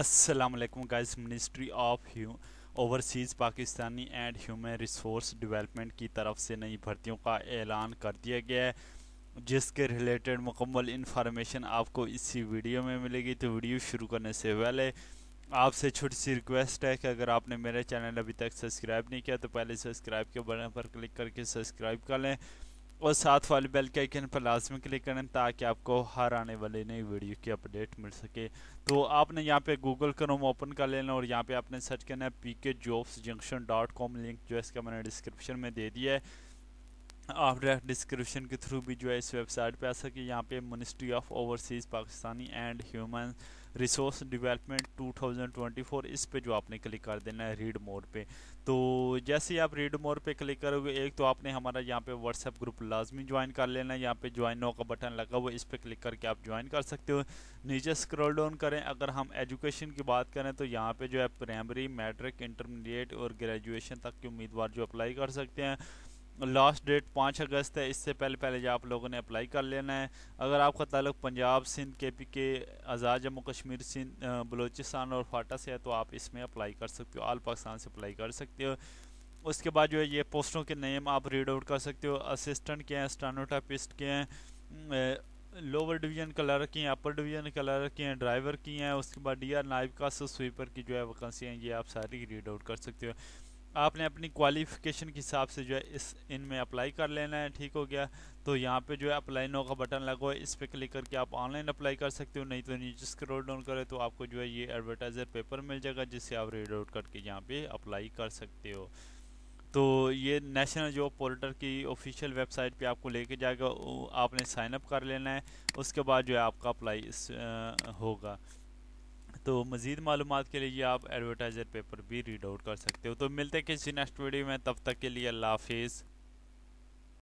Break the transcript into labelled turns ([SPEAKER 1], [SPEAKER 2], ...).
[SPEAKER 1] Aslam guys ministry of overseas Pakistani and human resource development की तरफ से नई भर्तियों का ऐलान कर दिया गया है जिसके रिलेटेड मुकम्मल इन्फॉर्मेशन आपको इसी वीडियो में मिलेगी तो वीडियो शुरू करने से पहले आपसे छोटी सी रिक्वेस्ट है कि अगर आपने मेरे चैनल अभी तक सब्सक्राइब नहीं किया तो पहले सब्सक्राइब के बटन पर क्लिक करके सब्सक्राइब कर लें और साथ वाले बेल के आइकन पर लाजमी क्लिक करें ताकि आपको हर आने वाली नई वीडियो की अपडेट मिल सके तो आपने यहाँ पे गूगल क्रोम ओपन कर लेना और यहाँ पे आपने सर्च करना है P K jobs junction dot com link जो इसका मैंने डिस्क्रिप्शन में दे दिया है आप डायरेक्ट डिस्क्रिप्शन के थ्रू भी जो है इस वेबसाइट पे आ सके यहाँ पे ministry of overseas Pakistani and human resource development 2024 इस पे जो आपने क्लिक कर देना है रीड मोर पे तो जैसे ही आप रीड मोर पे क्लिक करोगे एक तो आपने हमारा यहाँ पे व्हाट्सएप ग्रुप लाजमी ज्वाइन कर लेना है यहाँ पे ज्वाइन नो का बटन लगा हुआ इस पर क्लिक करके आप ज्वाइन कर सकते हो नीचे स्क्रॉल डाउन करें अगर हम एजुकेशन की बात करें तो यहाँ पे जो है प्राइमरी मैट्रिक इंटरमीडिएट और ग्रेजुएशन तक के उम्मीदवार जो अप्लाई कर सकते हैं लास्ट डेट पाँच अगस्त है इससे पहले पहले जो आप लोगों ने अप्लाई कर लेना है अगर आपका ताल्लुक पंजाब सिंध के पी के आज़ाद जम्मू कश्मीर सिंध बलूचिस्तान और फाटा से है तो आप इसमें अप्लाई कर सकते हो आल पाकिस्तान से अप्लाई कर सकते हो उसके बाद जो है ये पोस्टों के नेम आप रीड आउट कर सकते हो असिस्टेंट के हैं स्टानोटापिस्ट के हैं लोअर डिवीजन कलर की हैं अपर डिवीजन कलर की हैं ड्राइवर की हैं उसके बाद डी आर नाइब का स्वीपर की जो है वैकेंसी हैं ये आप सारी रीड आउट कर सकते हो आपने अपनी क्वालिफिकेशन के हिसाब से जो है इस इन में अप्लाई कर लेना है ठीक हो गया तो यहाँ पे जो है अप्लाई नो का बटन लगा हुआ है इस पर क्लिक करके आप ऑनलाइन अप्लाई कर सकते हो नहीं तो नीचे स्क्रॉल डाउन करें तो आपको जो है ये एडवर्टाइज़र पेपर मिल जाएगा जिससे आप रीड आउट करके यहाँ पे अप्लाई कर सकते हो तो ये नेशनल जॉब पोर्टल की ऑफिशियल वेबसाइट पे आपको लेके जाएगा आपने साइन अप कर लेना है उसके बाद जो है आपका अप्लाई होगा तो मज़ीद मालूम के लिए आप एडवर्टाइज़र पेपर भी रीड आउट कर सकते हो तो मिलते हैं किसी नेक्स्ट वीडियो में तब तक के लिए अल्लाह हाफिज़